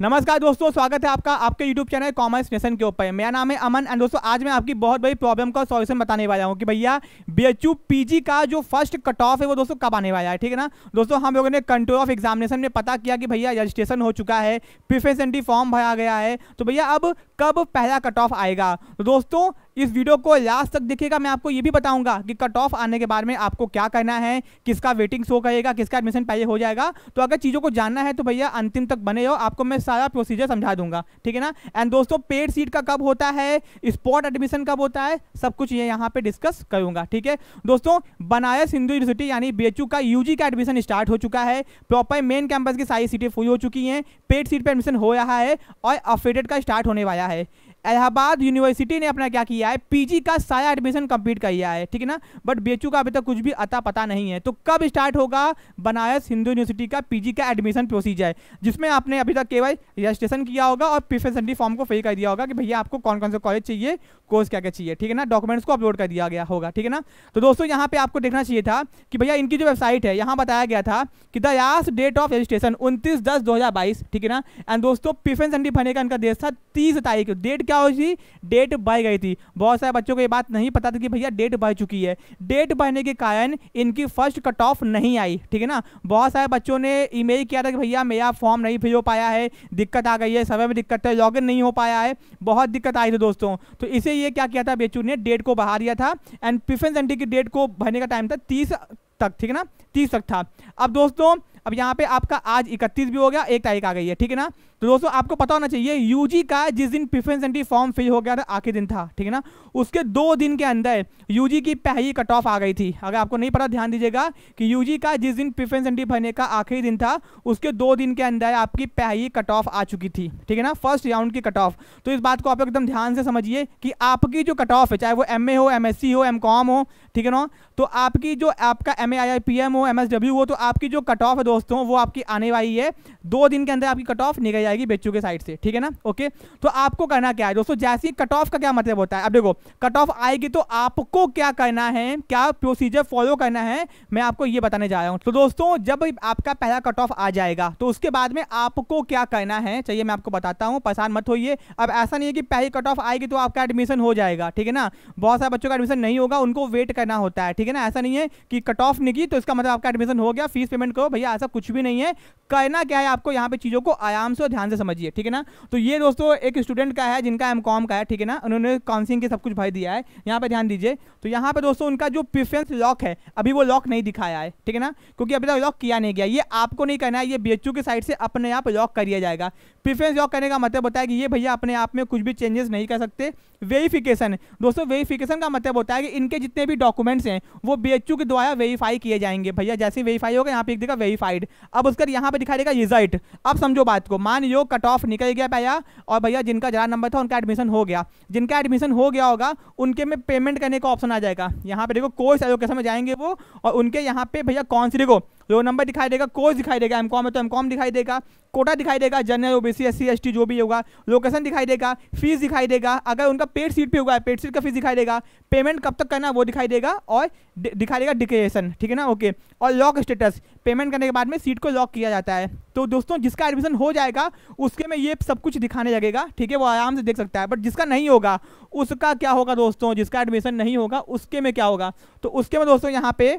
नमस्कार दोस्तों स्वागत है आपका आपके यूट्यूब चैनल कॉमर्स नेशन के ऊपर मेरा नाम है अमन एंड दोस्तों आज मैं आपकी बहुत बड़ी प्रॉब्लम का सॉल्यूशन बताने वाला हूँ कि भैया बी एच पीजी का जो फर्स्ट कट ऑफ है वो दोस्तों कब आने वाला है ठीक है ना दोस्तों हम लोगों ने कंट्रोल ऑफ एग्जामिनेशन में पता किया कि भैया रजिस्ट्रेशन हो चुका है प्रिफेसेंटी फॉर्म भरा गया है तो भैया अब कब पहला कट ऑफ आएगा तो दोस्तों इस वीडियो को लास्ट तक देखिएगा मैं आपको ये भी बताऊंगा कि कट ऑफ आने के बारे में आपको क्या करना है किसका वेटिंग शो करेगा किसका एडमिशन पहले हो जाएगा तो अगर चीज़ों को जानना है तो भैया अंतिम तक बने हो आपको मैं सारा प्रोसीजर समझा दूंगा ठीक है ना एंड दोस्तों पेड सीट का कब होता है स्पॉट एडमिशन कब होता है सब कुछ ये यहाँ पर डिस्कस करूँगा ठीक है दोस्तों बनारस हिंदू यूनिवर्सिटी यानी बी का यू का एडमिशन स्टार्ट हो चुका है प्रॉपर मेन कैंपस की सारी सीटें फुल हो चुकी हैं पेड सीट पर एडमिशन हो रहा है और अफेडेड का स्टार्ट होने वाला है इलाहाबाद यूनिवर्सिटी ने अपना क्या किया है पीजी का सारा एडमिशन कंप्लीट लिया है ठीक है ना बट बेचू का अभी तक कुछ भी अता पता नहीं है तो कब स्टार्ट होगा बनारस हिंदू यूनिवर्सिटी का पीजी का एडमिशन प्रोसीजर जिसमें आपने अभी तक केवल रजिस्ट्रेशन किया होगा और प्रिफेसेंटी फॉर्म को फिल कर दिया होगा कि भैया आपको कौन कौन सा कॉलेज चाहिए कोर्स क्या क्या चाहिए ठीक है ना डॉक्यूमेंट्स को अपलोड कर दिया गया होगा ठीक है ना तो दोस्तों यहाँ पे आपको देखना चाहिए था कि भैया इनकी जो वेबसाइट है यहाँ बताया गया था कि the last date of registration उनतीस दस दो ठीक है ना एंड दोस्तों प्रिफेंस भरने का इनका डेट था तीस तारीख डेट क्या हुई थी डेट बढ़ गई थी बहुत सारे बच्चों को ये बात नहीं पता था कि भैया डेट बढ़ चुकी है डेट बढ़ने के कारण इनकी फर्स्ट कट ऑफ नहीं आई ठीक है ना बहुत सारे बच्चों ने ईमेल किया था कि भैया मेरा फॉर्म नहीं फिल हो पाया है दिक्कत आ गई है समय में दिक्कत है लॉग नहीं हो पाया है बहुत दिक्कत आई थी दोस्तों तो इसे ये क्या किया था बेचू ने डेट को बढ़ा दिया था एंड पिफेंस एंटी की डेट को भरने का टाइम था तीस तक ठीक है ना तीस तक था अब दोस्तों अब यहाँ पे आपका आज इकतीस भी हो गया एक तारीख आ गई है ठीक है ना तो दोस्तों आपको पता होना चाहिए यूजी का जिस दिन प्रिफ्रेंस एंट्री फॉर्म फिल हो गया था आखिरी दिन था ठीक है ना उसके दो दिन के अंदर यूजी की पहली कट ऑफ आ गई थी अगर आपको नहीं पता ध्यान दीजिएगा कि यूजी का जिस दिन प्रिफ्रेंस एंट्री भरने का आखिरी दिन था उसके दो दिन के अंदर आपकी पहली कट ऑफ आ चुकी थी ठीक है ना फर्स्ट राउंड की कट ऑफ तो इस बात को आप एकदम ध्यान से समझिए कि आपकी जो कट ऑफ है चाहे वो एम हो एम हो एम हो ठीक है ना तो आपकी जो आपका एम ए हो एम हो तो आपकी जो कट ऑफ है दोस्तों वो आपकी आने वाली है दो दिन के अंदर आपकी कट ऑफ निकल जाएगी बेचू के साइड से ठीक है ना ओके तो आपको करना क्या है दोस्तों जैसे कट ऑफ का क्या मतलब होता है अब देखो कट ऑफ आएगी तो आपको क्या करना है क्या प्रोसीजर फॉलो करना है मैं आपको ये बताने जा रहा हूँ तो दोस्तों जब आपका पहला कट ऑफ आ जाएगा तो उसके बाद में आपको क्या करना है चाहिए मैं आपको बताता हूँ परेशान मत हो अब ऐसा नहीं है कि पहली कट ऑफ आएगी तो आपका एडमिशन हो जाएगा ठीक है ना बहुत सारे बच्चों का एडमिशन नहीं होगा उनको वेट करना होता है ठीक है ना ऐसा नहीं है कि कट ऑफ निकली तो इसका मतलब आपका एडमिशन हो गया फीस पेमेंट करो भैया ऐसा कुछ भी नहीं है करना क्या है आपको यहाँ पे चीज़ों को आराम से ध्यान ध्यान से समझिए ठीक है ना तो ये दोस्तों एक स्टूडेंट का है जिनका एम कॉम का है ठीक है ना उन्होंने काउंसिलिंग के सब कुछ भाई दिया है यहाँ पर ध्यान दीजिए तो यहाँ पर दोस्तों उनका जो प्रिफ्रेंस लॉक है अभी वो लॉक नहीं दिखाया है ठीक है ना क्योंकि अभी तक लॉक किया नहीं गया ये आपको नहीं करना है ये बी की साइड से अपने आप लॉक कर दिया जाएगा प्रिफ्रेंस लॉक करने का मतलब होता है कि ये भैया अपने आप में कुछ भी चेंजेस नहीं कर सकते वेरीफिकेशन दोस्तों वेरीफिकेशन का मतलब होता है कि इनके जितने भी डॉक्यूमेंट्स हैं वो बी के द्वारा वेरीफाई किए जाएंगे भैया जैसे वेरीफाई होगा यहाँ पे एक देखा वेरीफाइड अब उसका यहाँ पे दिखा देगा रिजल्ट अब समझो बात को मान जो कट ऑफ निकल गया भैया और भैया जिनका जरा नंबर था उनका एडमिशन हो गया जिनका एडमिशन हो गया होगा उनके में पेमेंट करने का ऑप्शन आ जाएगा यहाँ पे देखो कोर्स एजुकेशन में जाएंगे वो और उनके यहाँ पे भैया कौन सी देखो रो नंबर दिखाई देगा कोर्स दिखाई देगा एमकॉम है तो एमकॉम दिखाई देगा कोटा दिखाई देगा जनरल ओबीसी एस सी जो भी होगा लोकेशन दिखाई देगा फीस दिखाई देगा अगर उनका पेड सीट पे होगा पेड सीट का फीस दिखाई देगा पेमेंट कब तक करना है वो दिखाई देगा और दिखाई देगा डिक्लेरेशन ठीक है ना ओके और लॉक स्टेटस पेमेंट करने के बाद में सीट को लॉक किया जाता है तो दोस्तों जिसका एडमिशन हो जाएगा उसके में ये सब कुछ दिखाने लगेगा ठीक है वो आराम से देख सकता है बट जिसका नहीं होगा उसका क्या होगा दोस्तों जिसका एडमिशन नहीं होगा उसके में क्या होगा तो उसके में दोस्तों यहाँ पे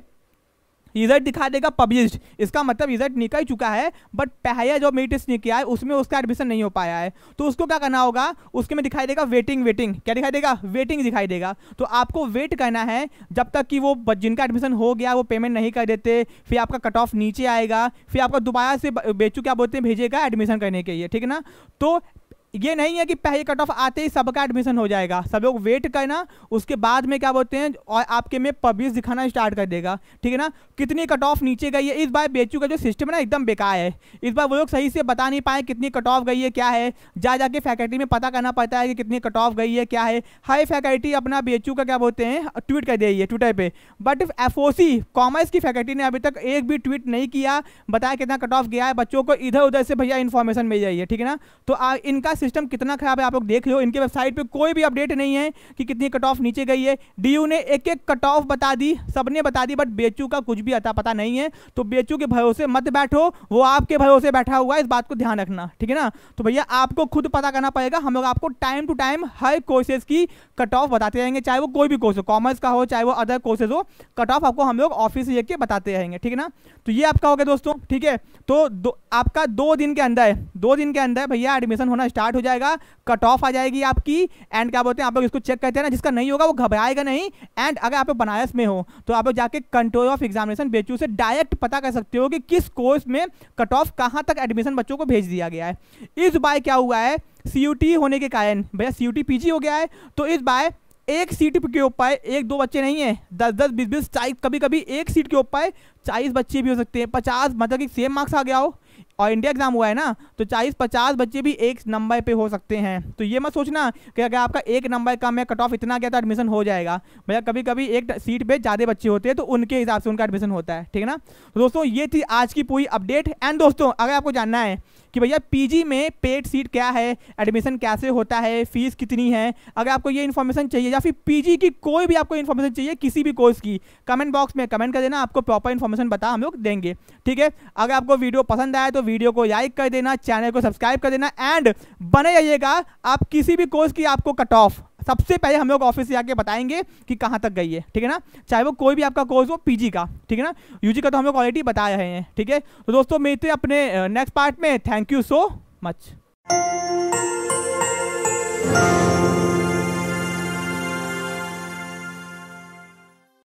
रिजल्ट दिखा देगा पब्लिश्ड इसका मतलब रिजल्ट निकल चुका है बट पहले जो मेरी टेस्ट निकला है उसमें उसका एडमिशन नहीं हो पाया है तो उसको क्या करना होगा उसके में दिखाई देगा वेटिंग वेटिंग क्या दिखाई देगा वेटिंग दिखाई देगा तो आपको वेट करना है जब तक कि वो जिनका एडमिशन हो गया वो पेमेंट नहीं कर देते फिर आपका कट ऑफ नीचे आएगा फिर आपका दोबारा से बेचू क्या बोलते हैं भेजेगा एडमिशन करने के लिए ठीक है ना तो ये नहीं है कि पहले कट ऑफ आते ही सबका एडमिशन हो जाएगा सब लोग वेट करना उसके बाद में क्या बोलते हैं और आपके में पब्लिश दिखाना स्टार्ट कर देगा ठीक है ना कितनी कट ऑफ नीचे गई है इस बार बेचू का जो सिस्टम है ना एकदम बेकार है इस बार वो लोग सही से बता नहीं पाए कितनी कट ऑफ गई है क्या है जा जाके फैकल्टी में पता करना पड़ता है कि कितनी कट ऑफ गई है क्या है हर फैकल्टी अपना बेचू का क्या बोलते हैं ट्वीट कर रही है ट्विटर पर बट एफ कॉमर्स की फैकल्टी ने अभी तक एक भी ट्वीट नहीं किया बताया कितना कट ऑफ गया है बच्चों को इधर उधर से भैया इन्फॉर्मेशन मिल जाइए ठीक है ना तो इनका सिस्टम कितना खराब है आप लोग देख रहे हो इनके वेबसाइट पे कोई भी अपडेट नहीं है कि कितनी कट ऑफ नीचे गई है डी ने एक एक कट ऑफ बता दी सबने बता दी बट बेचू का कुछ भी अता पता नहीं है तो बेचू के भरोसे मत बैठो वो आपके भरोसे बैठा हुआ है इस बात को ध्यान रखना ठीक है ना तो भैया आपको खुद पता करना पड़ेगा हम लोग आपको टाइम टू टाइम हर कोर्सेज की कट ऑफ बताते रहेंगे चाहे वो कोई भी कोर्स हो कॉमर्स का हो चाहे वो अदर कोर्सेज हो कट ऑफ आपको हम लोग ऑफिस ये बताते रहेंगे ठीक है ना तो ये आपका हो गया दोस्तों ठीक है तो दो, आपका दो दिन के अंदर दो दिन के अंदर भैया एडमिशन होना स्टार्ट स्टार्ट हो जाएगा कट ऑफ आ जाएगी आपकी एंड क्या बोलते हैं आप लोग इसको चेक करते हैं ना जिसका नहीं होगा वो घबराएगा नहीं एंड अगर आप बनारस में हो तो आप लोग जाके कंट्रोल ऑफ एग्जामिनेशन बेचू से डायरेक्ट पता कर सकते हो कि किस कोर्स में कट ऑफ कहाँ तक एडमिशन बच्चों को भेज दिया गया है इस बार क्या हुआ है सी होने के कारण भैया सी यू हो गया है तो इस बार एक सीट के ऊपर एक दो बच्चे नहीं है दस दस बीस बीस चालीस कभी कभी एक सीट के ऊपर चालीस बच्चे भी हो सकते हैं पचास मतलब कि सेम मार्क्स आ गया हो और इंडिया एग्जाम हुआ है ना तो चालीस पचास बच्चे भी एक नंबर पे हो सकते हैं तो ये मत सोचना कि अगर आपका एक नंबर कम है कट ऑफ इतना गया तो एडमिशन हो जाएगा भैया कभी कभी एक सीट पे ज़्यादा बच्चे होते हैं तो उनके हिसाब से उनका एडमिशन होता है ठीक है ना तो दोस्तों ये थी आज की पूरी अपडेट एंड दोस्तों अगर आपको जानना है कि भैया पी में पेड सीट क्या है एडमिशन कैसे होता है फीस कितनी है अगर आपको ये इन्फॉर्मेशन चाहिए या फिर पी की कोई भी आपको इन्फॉर्मेशन चाहिए किसी भी कोर्स की कमेंट बॉक्स में कमेंट कर देना आपको प्रॉपर इन्फॉर्मेशन बता हम लोग देंगे ठीक है अगर आपको वीडियो पसंद आए तो वीडियो को लाइक कर देना चैनल को सब्सक्राइब कर देना एंड बने रहिएगा आप किसी भी कोर्स की आपको कट ऑफ सबसे पहले हम लोग ऑफिस से आके बताएंगे कि कहाँ तक गई है ठीक है ना चाहे वो कोई भी आपका कोर्स हो पीजी का ठीक है ना यूजी का तो हम लोग ऑलरेडी बता रहे हैं ठीक है तो दोस्तों मिलते हैं अपने नेक्स्ट पार्ट में थैंक यू सो मच